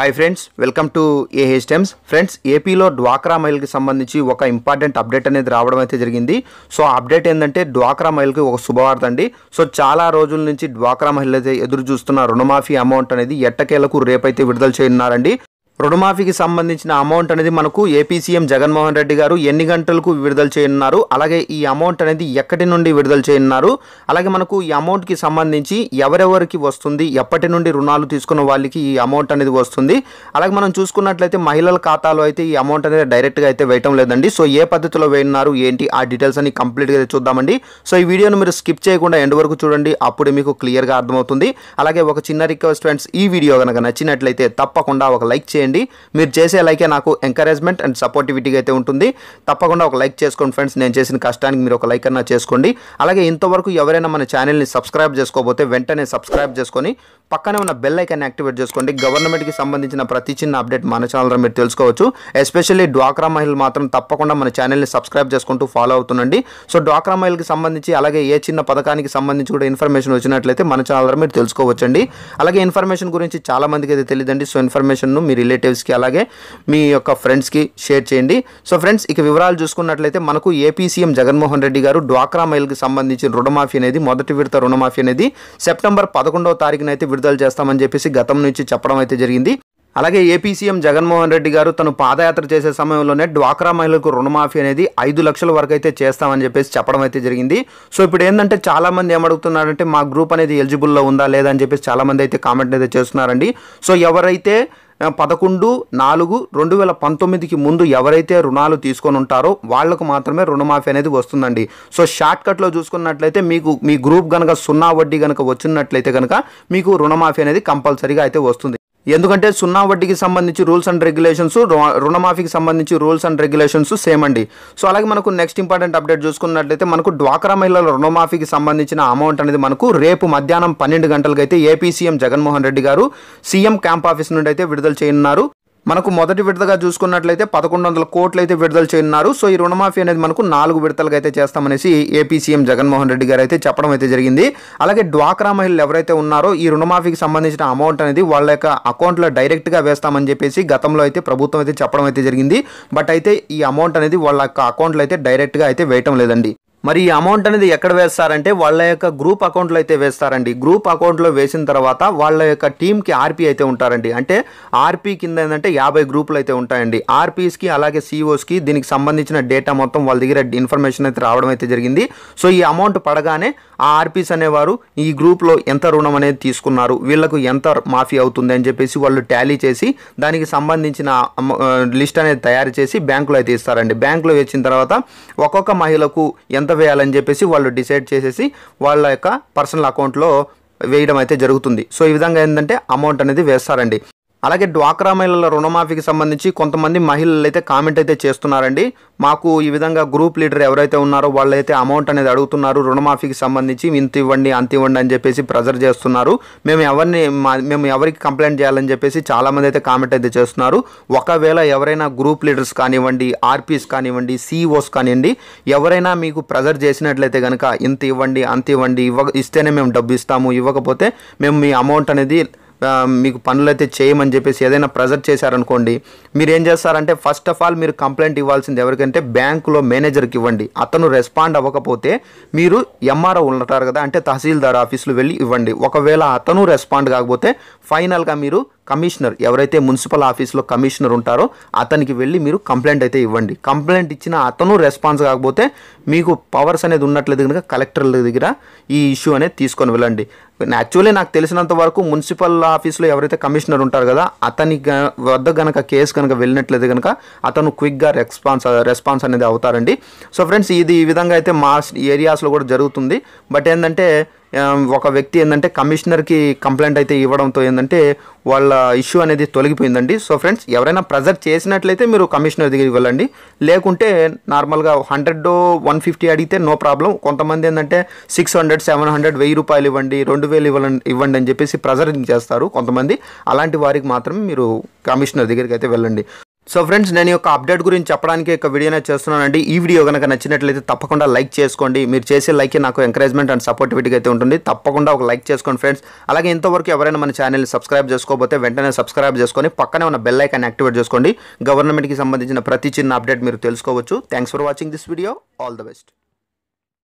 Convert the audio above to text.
hi friends welcome to ఏహే times friends ఏపీలో డ్వాక్రా మైల్కి సంబంధించి ఒక ఇంపార్టెంట్ అప్డేట్ అనేది రావడం అయితే జరిగింది సో అప్డేట్ ఏంటంటే డ్వాక్రా మైల్కి ఒక శుభవార్త అండి సో చాలా రోజుల నుంచి డ్వాక్రా మహిళ ఎదురు చూస్తున్న రుణమాఫీ అమౌంట్ అనేది ఎట్టకేలకు రేపైతే విడుదల చేయనున్నారండి రుణమాఫీకి సంబంధించిన అమౌంట్ అనేది మనకు ఏపీ సీఎం జగన్మోహన్ రెడ్డి గారు ఎన్ని గంటలకు విడుదల చేయనున్నారు అలాగే ఈ అమౌంట్ అనేది ఎక్కడి నుండి విడుదల చేయనున్నారు అలాగే మనకు ఈ అమౌంట్కి సంబంధించి ఎవరెవరికి వస్తుంది ఎప్పటి నుండి రుణాలు తీసుకున్న వాళ్ళకి ఈ అమౌంట్ అనేది వస్తుంది అలాగే మనం చూసుకున్నట్లయితే మహిళల ఖాతాలో అయితే ఈ అమౌంట్ అనేది డైరెక్ట్గా అయితే వేయటం లేదండి సో ఏ పద్ధతిలో వేయన్నారు ఏంటి ఆ డీటెయిల్స్ అన్ని కంప్లీట్గా చూద్దామండి సో ఈ వీడియోను మీరు స్కిప్ చేయకుండా ఎండ్ వరకు చూడండి అప్పుడే మీకు క్లియర్గా అర్థమవుతుంది అలాగే ఒక చిన్న రిక్వెస్ట్ ఫ్రెండ్స్ ఈ వీడియో కనుక నచ్చినట్లయితే తప్పకుండా ఒక లైక్ చేయండి చేయండి మీరు చేసే లైకే నాకు ఎంకరేజ్మెంట్ అండ్ సపోర్టివిటీగా అయితే ఉంటుంది తప్పకుండా ఒక లైక్ చేసుకోండి ఫ్రెండ్స్ నేను చేసిన కష్టానికి మీరు ఒక లైక్ అన్నా చేసుకోండి అలాగే ఇంతవరకు ఎవరైనా మన ఛానల్ని సబ్స్క్రైబ్ చేసుకోబోతే వెంటనే సబ్స్క్రైబ్ చేసుకొని పక్కనే ఉన్న బెల్ ఐకాన్ని యాక్టివేట్ చేసుకోండి గవర్నమెంట్కి సంబంధించిన ప్రతి చిన్న అప్డేట్ మన ఛానల్లో మీరు తెలుసుకోవచ్చు ఎస్పెషల్లీ డ్వాక్రా మహిళలు మాత్రం తప్పకుండా మన ఛానల్ని సబ్స్క్రైబ్ చేసుకుంటూ ఫాలో అవుతుండండి సో డ్వాక్రా మహిళకి సంబంధించి అలాగే ఏ చిన్న పథకానికి సంబంధించి కూడా ఇన్ఫర్మేషన్ వచ్చినట్లయితే మన ఛానల్ మీరు తెలుసుకోవచ్చండి అలాగే ఇన్ఫర్మేషన్ గురించి చాలామందికి అయితే తెలియదండి సో ఇన్ఫర్మేషన్ను మీరు రిలేటివ్స్కి అలాగే మీ యొక్క ఫ్రెండ్స్కి షేర్ చేయండి సో ఫ్రెండ్స్ ఇక వివరాలు చూసుకున్నట్లయితే మనకు ఏపీ సీఎం జగన్మోహన్ రెడ్డి గారు డ్వాక్రా మైల్కి సంబంధించిన రుణమాఫీ అనేది మొదటి విడత రుణమాఫీ అనేది సెప్టెంబర్ పదకొండవ తారీఖున అయితే విడుదల చేస్తామని చెప్పేసి గతం నుంచి చెప్పడం అయితే జరిగింది అలాగే ఏపీ సీఎం జగన్మోహన్ రెడ్డి గారు తను పాదయాత్ర చేసే సమయంలోనే డ్వాక్రా మహిళలకు రుణమాఫీ అనేది ఐదు లక్షల వరకు అయితే చేస్తామని చెప్పేసి చెప్పడం అయితే జరిగింది సో ఇప్పుడు ఏంటంటే చాలామంది ఏమడుగుతున్నారంటే మా గ్రూప్ అనేది ఎలిజిబుల్లో ఉందా లేదా అని చెప్పేసి చాలామంది అయితే కామెంట్ అయితే చేస్తున్నారండి సో ఎవరైతే పదకొండు నాలుగు రెండు వేల పంతొమ్మిదికి ముందు ఎవరైతే రుణాలు తీసుకొని ఉంటారో వాళ్లకు మాత్రమే రుణమాఫీ అనేది వస్తుందండి సో షార్ట్ కట్లో చూసుకున్నట్లయితే మీకు మీ గ్రూప్ కనుక సున్నా వడ్డీ కనుక వచ్చినట్లయితే కనుక మీకు రుణమాఫీ అనేది కంపల్సరీగా అయితే వస్తుంది ఎందుకంటే సున్నా వడ్డీకి సంబంధించి రూల్స్ అండ్ రెగ్యులేషన్స్ రుణమాఫీకి సంబంధించి రూల్స్ అండ్ రెగ్యులేషన్స్ సేమ్ అండి సో అలాగే మనకు నెక్స్ట్ ఇంపార్టెంట్ అప్డేట్ చూసుకున్నట్లయితే మనకు డ్వాక్రా మహిళల రుణమాఫీకి సంబంధించిన అమౌంట్ అనేది మనకు రేపు మధ్యాహ్నం పన్నెండు గంటలకైతే AP CM Jaganmohan Reddy garu CM camp office నుండి అయితే విడుదల చేయనున్నారు మనకు మొదటి విడతగా చూసుకున్నట్లయితే పదకొండు వందల కోట్లు అయితే విడుదల చేయనున్నారు సో ఈ రుణమాఫీ అనేది మనకు నాలుగు విడతలుగా అయితే చేస్తామనేసి ఏపీ సీఎం జగన్మోహన్ రెడ్డి గారు అయితే చెప్పడం అయితే జరిగింది అలాగే డ్వాక్రా మహిళలు ఎవరైతే ఉన్నారో ఈ రుణమాఫీకి సంబంధించిన అమౌంట్ అనేది వాళ్ళ యొక్క అకౌంట్లో డైరెక్ట్గా వేస్తామని చెప్పేసి గతంలో అయితే ప్రభుత్వం అయితే చెప్పడం అయితే జరిగింది బట్ అయితే ఈ అమౌంట్ అనేది వాళ్ళ యొక్క అకౌంట్లో అయితే డైరెక్ట్గా అయితే వేయటం లేదండి మరి ఈ అమౌంట్ అనేది ఎక్కడ వేస్తారంటే వాళ్ళ యొక్క గ్రూప్ అకౌంట్లో అయితే వేస్తారండి గ్రూప్ అకౌంట్లో వేసిన తర్వాత వాళ్ళ యొక్క టీంకి ఆర్పీ అయితే ఉంటారండి అంటే ఆర్పీ కింద ఏంటంటే యాభై గ్రూపులు అయితే ఉంటాయండి ఆర్పీస్కి అలాగే సిఓస్కి e దీనికి సంబంధించిన డేటా మొత్తం వాళ్ళ దగ్గర ఇన్ఫర్మేషన్ అయితే రావడం అయితే జరిగింది సో ఈ అమౌంట్ పడగానే ఆ ఆర్పీస్ అనేవారు ఈ గ్రూప్లో ఎంత రుణం అనేది తీసుకున్నారు వీళ్ళకు ఎంత మాఫీ అవుతుంది అని చెప్పేసి వాళ్ళు టాలీ చేసి దానికి సంబంధించిన లిస్ట్ అనేది తయారు చేసి బ్యాంకులో అయితే ఇస్తారండి బ్యాంకులో వచ్చిన తర్వాత ఒక్కొక్క మహిళకు ఎంత ఎంత వేయాలని చెప్పేసి వాళ్ళు డిసైడ్ చేసేసి వాళ్ళ యొక్క పర్సనల్ అకౌంట్లో వేయడం అయితే జరుగుతుంది సో ఈ విధంగా ఏంటంటే అమౌంట్ అనేది వేస్తారండి అలాగే డ్వాక్రా మహిళల రుణమాఫీకి సంబంధించి కొంతమంది మహిళలు అయితే కామెంట్ అయితే చేస్తున్నారండి మాకు ఈ విధంగా గ్రూప్ లీడర్ ఎవరైతే ఉన్నారో వాళ్ళైతే అమౌంట్ అనేది అడుగుతున్నారు రుణమాఫీకి సంబంధించి ఇంత ఇవ్వండి అంత ఇవ్వండి అని చెప్పేసి ప్రెజర్ చేస్తున్నారు మేము ఎవరిని మేము ఎవరికి కంప్లైంట్ చేయాలని చెప్పేసి చాలామంది అయితే కామెంట్ అయితే చేస్తున్నారు ఒకవేళ ఎవరైనా గ్రూప్ లీడర్స్ కానివ్వండి ఆర్పీస్ కానివ్వండి సీఈఓస్ కానివ్వండి ఎవరైనా మీకు ప్రెజర్ చేసినట్లయితే కనుక ఇంత ఇవ్వండి అంత ఇవ్వండి ఇవ్వ ఇస్తేనే మేము డబ్బు ఇస్తాము ఇవ్వకపోతే మేము మీ అమౌంట్ అనేది మీకు పనులు అయితే చేయమని చెప్పేసి ఏదైనా ప్రెజర్ చేశారనుకోండి మీరు ఏం చేస్తారంటే ఫస్ట్ ఆఫ్ ఆల్ మీరు కంప్లైంట్ ఇవ్వాల్సింది ఎవరికంటే బ్యాంకులో మేనేజర్కి ఇవ్వండి అతను రెస్పాండ్ అవ్వకపోతే మీరు ఎంఆర్ఓ ఉంటారు కదా అంటే తహసీల్దార్ ఆఫీసులు వెళ్ళి ఇవ్వండి ఒకవేళ అతను రెస్పాండ్ కాకపోతే ఫైనల్గా మీరు కమిషనర్ ఎవరైతే మున్సిపల్ ఆఫీస్లో కమిషనర్ ఉంటారో అతనికి వెళ్ళి మీరు కంప్లైంట్ అయితే ఇవ్వండి కంప్లైంట్ ఇచ్చిన అతను రెస్పాన్స్ కాకపోతే మీకు పవర్స్ అనేది ఉన్నట్లేదు కనుక కలెక్టర్ల దగ్గర ఈ ఇష్యూ అనేది తీసుకొని వెళ్ళండి యాక్చువల్లీ నాకు తెలిసినంత వరకు మున్సిపల్ ఆఫీస్లో ఎవరైతే కమిషనర్ ఉంటారు కదా అతని వద్ద కనుక కేసు కనుక వెళ్ళినట్లయితే కనుక అతను క్విక్గా రెస్పాన్స్ రెస్పాన్స్ అనేది అవుతారండి సో ఫ్రెండ్స్ ఇది ఈ విధంగా అయితే మా ఏరియాస్లో కూడా జరుగుతుంది బట్ ఏంటంటే ఒక వ్యక్తి ఏంటంటే కమిషనర్కి కంప్లైంట్ అయితే ఇవ్వడంతో ఏంటంటే వాళ్ళ ఇష్యూ అనేది తొలగిపోయిందండి సో ఫ్రెండ్స్ ఎవరైనా ప్రెజర్ చేసినట్లయితే మీరు కమిషనర్ దగ్గరికి వెళ్ళండి లేకుంటే నార్మల్గా హండ్రెడ్ వన్ ఫిఫ్టీ అడిగితే నో ప్రాబ్లం కొంతమంది ఏంటంటే సిక్స్ హండ్రెడ్ సెవెన్ హండ్రెడ్ వెయ్యి రూపాయలు ఇవ్వండి రెండు వేలు ఇవ్వండి ఇవ్వండి అని చెప్పేసి ప్రెజరింగ్ చేస్తారు కొంతమంది అలాంటి వారికి మాత్రమే మీరు కమిషనర్ దగ్గరికి అయితే వెళ్ళండి సో ఫ్రెండ్స్ నేను యొక్క అప్డేట్ గురించి చెప్పడానికి యొక్క వీడియోనే చేస్తున్నానండి ఈ వీడియో కనుక నచ్చినట్లయితే తప్పకుండా లైక్ చేసుకోండి మీరు చేసే లైక్ నాకు ఎంకరేజ్మెంట్ అండ్ సపోర్టివిటీగా అయితే ఉంటుంది తప్పకుండా ఒక లైక్ చేసుకోండి ఫ్రెండ్స్ అలాగే ఇంతవరకు ఎవరైనా మన ఛానల్ సబ్స్క్రైబ్ చేసుకోకపోతే వెంటనే సబ్స్క్రైబ్ చేసుకొని పక్కనే ఉన్న బెల్ ఐకాన్ యాక్టివేట్ చేసుకోండి గవర్నమెంట్కి సంబంధించిన ప్రతి చిన్న అప్డేట్ మీరు తెలుసుకోవచ్చు thanks for watching this video all the best